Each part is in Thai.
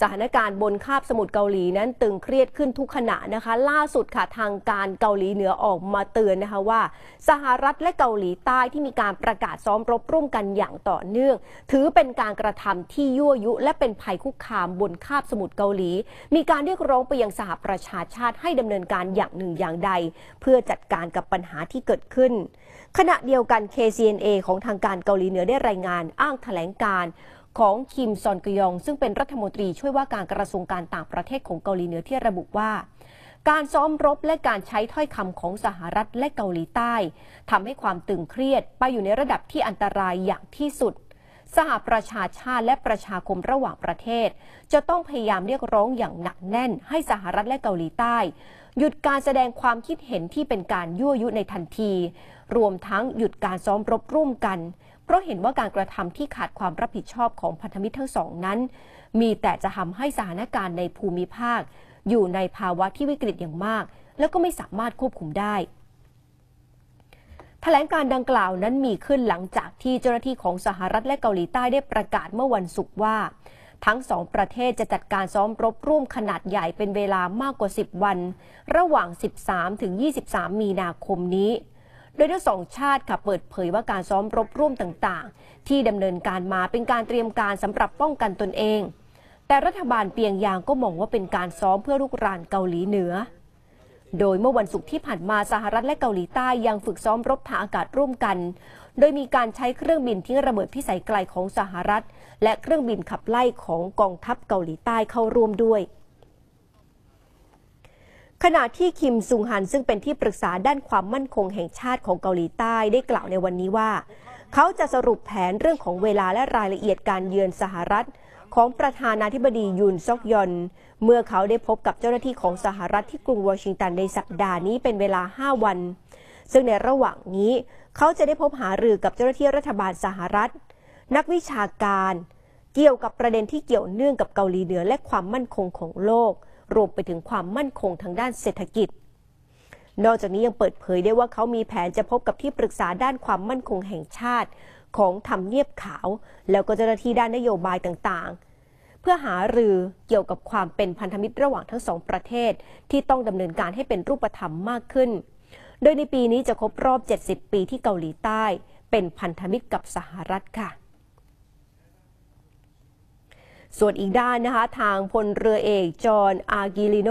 สถานการณ์บนคาบสมุทรเกาหลีนั้นตึงเครียดขึ้นทุกขณะนะคะล่าสุดค่ะทางการเกาหลีเหนือออกมาเตือนนะคะว่า สหรัฐและเกาหลีใต้ที่มีการประกาศซ้อมรบร่วมกันอย่างต่อเนื่อง ถือเป็นการกระทำที่ยั่วยุและเป็นภัยคุกคามบนคาบสมุทรเกาหลี มีการเรียกร้องไปยังสหประชาชาติให้ดำเนินการอย่างหนึ่งอย่างใด เพื่อจัดการกับปัญหาที่เกิดขึ้น ขณะเดียวกัน KCNA ของทางการเกาหลีเหนือได้รายงานอ้างแถลงการของ คิมซอนกยอง ซึ่งเป็นรัฐมนตรีช่วยว่าการกระทรวงการต่างประเทศของเกาหลีเหนือที่ระบุว่า การซ้อมรบและการใช้ถ้อยคำของสหรัฐและเกาหลีใต้ทำให้ความตึงเครียดไปอยู่ในระดับที่อันตรายอย่างที่สุด สหประชาชาติและประชาคมระหว่างประเทศ จะต้องพยายามเรียกร้องอย่างหนักแน่น ให้สหรัฐและเกาหลีใต้ หยุดการแสดงความคิดเห็นที่เป็นการยั่วยุในทันที รวมทั้งหยุดการซ้อมรบร่วมกันเพราะเห็นว่าการกระทำที่ขาดความรับผิดชอบของพันธมิตรทั้งสองนั้น มีแต่จะทำให้สถานการณ์ในภูมิภาค อยู่ในภาวะที่วิกฤตอย่างมาก แล้วก็ไม่สามารถควบคุมได้แถลงการดังกล่าวนั้นมีขึ้นหลังจากที่เจ้าหน้าที่ของสหรัฐและเกาหลีใต้ได้ประกาศเมื่อวันศุกร์ว่า ทั้งสองประเทศจะจัดการซ้อมรบร่วมขนาดใหญ่เป็นเวลามากกว่า 10 วัน ระหว่าง 13-23 มีนาคมนี้โดยทั้งสองชาติค่ะเปิดเผยว่าการซ้อมรบร่วมต่างๆ ที่ดำเนินการมาเป็นการเตรียมการสำหรับป้องกันตนเอง แต่รัฐบาลเปียงยางก็มองว่าเป็นการซ้อมเพื่อลุกรานเกาหลีเหนือ โดยเมื่อวันศุกร์ที่ผ่านมาสหรัฐและเกาหลีใต้ยังฝึกซ้อมรบทางอากาศร่วมกัน โดยมีการใช้เครื่องบินทิ้งระเบิดพิสัยไกลของสหรัฐ และเครื่องบินขับไล่ของกองทัพเกาหลีใต้เข้าร่วมด้วยขณะที่คิมซุงฮันซึ่งเป็นที่ปรึกษาด้านความมั่นคงแห่งชาติของเกาหลีใต้ได้กล่าวในวันนี้ว่า เขาจะสรุปแผนเรื่องของเวลาและรายละเอียดการเยือนสหรัฐ ของประธานาธิบดียุนซอกยอน เมื่อเขาได้พบกับเจ้าหน้าที่ของสหรัฐที่กรุงวอชิงตันในสัปดาห์นี้เป็นเวลา 5 วัน ซึ่งในระหว่างนี้เขาจะได้พบหารือกับเจ้าหน้าที่รัฐบาลสหรัฐ นักวิชาการ เกี่ยวกับประเด็นที่เกี่ยวเนื่องกับเกาหลีเหนือและความมั่นคงของโลกรวมไปถึงความมั่นคงทางด้านเศรษฐกิจ นอกจากนี้ยังเปิดเผยได้ว่าเขามีแผนจะพบกับที่ปรึกษาด้านความมั่นคงแห่งชาติ ของทำเนียบขาวแล้วก็เจ้าหน้าที่ด้านนโยบายต่างๆ เพื่อหารือเกี่ยวกับความเป็นพันธมิตรระหว่างทั้งสองประเทศ ที่ต้องดำเนินการให้เป็นรูปธรรมมากขึ้น โดยในปีนี้จะครบรอบ 70 ปีที่เกาหลีใต้ เป็นพันธมิตรกับสหรัฐค่ะส่วนอีกด้านนะคะทางพลเรือเอกจอห์นอากิลิโน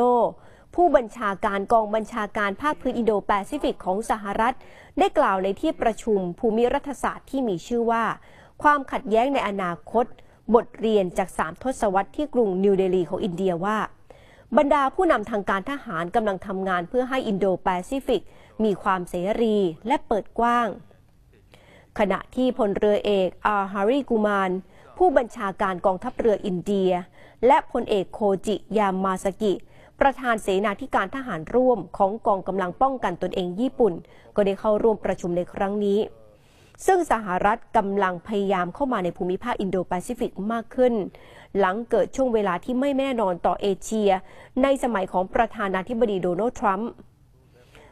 ผู้บัญชาการกองบัญชาการภาคพื้นอินโดแปซิฟิกของสหรัฐ ได้กล่าวในที่ประชุมภูมิรัฐศาสตร์ที่มีชื่อว่า ความขัดแย้งในอนาคตบทเรียนจากสามทศวรรษที่กรุงนิวเดลีของอินเดียว่า บรรดาผู้นำทางการทหารกำลังทำงานเพื่อให้อินโดแปซิฟิก มีความเสรีและเปิดกว้าง ขณะที่พลเรือเอกอาฮาริกุมานผู้บัญชาการกองทัพเรืออินเดีย และพลเอกโคจิยามาสกิ ประธานเสนาธิการทหารร่วมของกองกำลังป้องกันตนเองญี่ปุ่น ก็ได้เข้าร่วมประชุมในครั้งนี้ ซึ่งสหรัฐกำลังพยายามเข้ามาในภูมิภาคอินโดแปซิฟิกมากขึ้น หลังเกิดช่วงเวลาที่ไม่แน่นอนต่อเอเชีย ในสมัยของประธานาธิบดีโดนัลด์ทรัมป์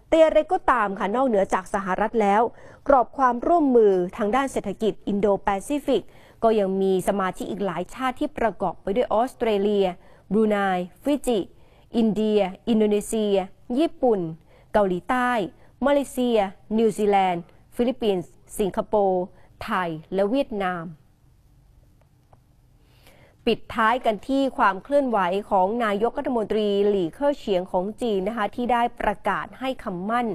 แต่อะไรก็ตามค่ะนอกเหนือจากสหรัฐแล้ว กรอบความร่วมมือทางด้านเศรษฐกิจอินโดแปซิฟิกก็ยังมีสมาชิกอีกหลายชาติที่ประกอบไปด้วยออสเตรเลีย บรูไน ฟิจิ อินเดีย อินโดนีเซีย ญี่ปุ่น เกาหลีใต้ มาเลเซีย นิวซีแลนด์ ฟิลิปปินส์ สิงคโปร์ ไทย และเวียดนามปิดท้ายกันที่ความเคลื่อนไหวของนายกรัฐมนตรีหลี่เค่อเฉียงของจีนนะคะที่ได้ประกาศให้คำมั่น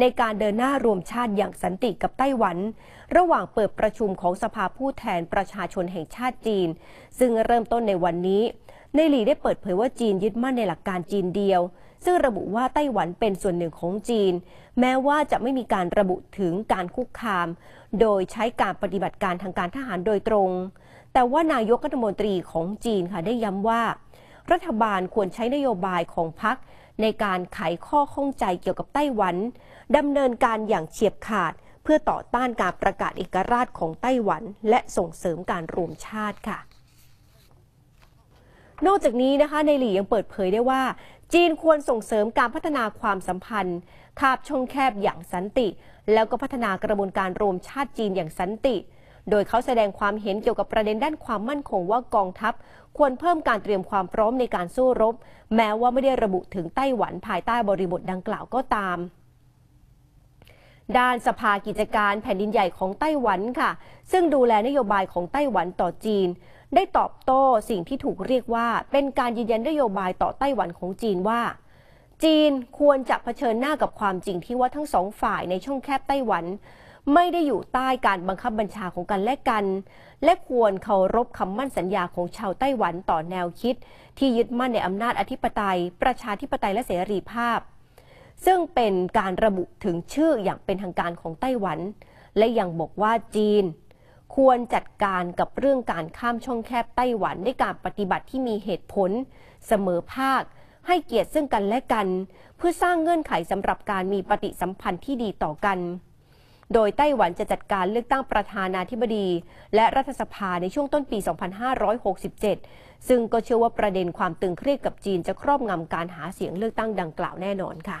ในการเดินหน้ารวมชาติอย่างสันติกับไต้หวัน ระหว่างเปิดประชุมของสภาผู้แทนประชาชนแห่งชาติจีน ซึ่งเริ่มต้นในวันนี้ ในหลี่ได้เปิดเผยว่าจีนยึดมั่นในหลักการจีนเดียวซึ่งระบุว่าไต้หวันเป็นส่วนหนึ่งของจีน แม้ว่าจะไม่มีการระบุถึงการคุกคาม โดยใช้การปฏิบัติการทางการทหารโดยตรง แต่ว่านายกรัฐมนตรีของจีนค่ะ ได้ย้ำว่า รัฐบาลควรใช้นโยบายของพรรคในการไขข้อข้องใจเกี่ยวกับไต้หวันดำเนินการอย่างเฉียบขาด เพื่อต่อต้านการประกาศเอกราชของไต้หวัน และส่งเสริมการรวมชาติค่ะ นอกจากนี้นะคะในหลียังเปิดเผยได้ว่าจีนควรส่งเสริมการพัฒนาความสัมพันธ์คาบช่องแคบอย่างสันติ แล้วก็พัฒนากระบวนการรวมชาติจีนอย่างสันติ โดยเขาแสดงความเห็นเกี่ยวกับประเด็นด้านความมั่นคงว่ากองทัพควรเพิ่มการเตรียมความพร้อมในการสู้รบ แม้ว่าไม่ได้ระบุถึงไต้หวันภายใต้บริบทดังกล่าวก็ตาม ด้านสภากิจการแผ่นดินใหญ่ของไต้หวันค่ะ ซึ่งดูแลนโยบายของไต้หวันต่อจีนได้ตอบโต้สิ่งที่ถูกเรียกว่า เป็นการยืนยันนโยบายต่อไต้หวันของจีนว่า จีนควรจะเผชิญหน้ากับความจริงที่ว่าทั้งสองฝ่ายในช่องแคบไต้หวัน ไม่ได้อยู่ใต้การบังคับบัญชาของกันและกัน และควรเคารพคำมั่นสัญญาของชาวไต้หวันต่อแนวคิด ที่ยึดมั่นในอำนาจอธิปไตย ประชาธิปไตยและเสรีภาพ ซึ่งเป็นการระบุถึงชื่ออย่างเป็นทางการของไต้หวัน และยังบอกว่าจีนควรจัดการกับเรื่องการข้ามช่องแคบไต้หวันด้วยการปฏิบัติที่มีเหตุผล เสมอภาค ให้เกียรติซึ่งกันและกัน เพื่อสร้างเงื่อนไขสำหรับการมีปฏิสัมพันธ์ที่ดีต่อกัน โดยไต้หวันจะจัดการเลือกตั้งประธานาธิบดี และรัฐสภาในช่วงต้นปี 2567 ซึ่งก็เชื่อว่าประเด็นความตึงเครียดกับจีนจะครอบงำการหาเสียงเลือกตั้งดังกล่าวแน่นอนค่ะ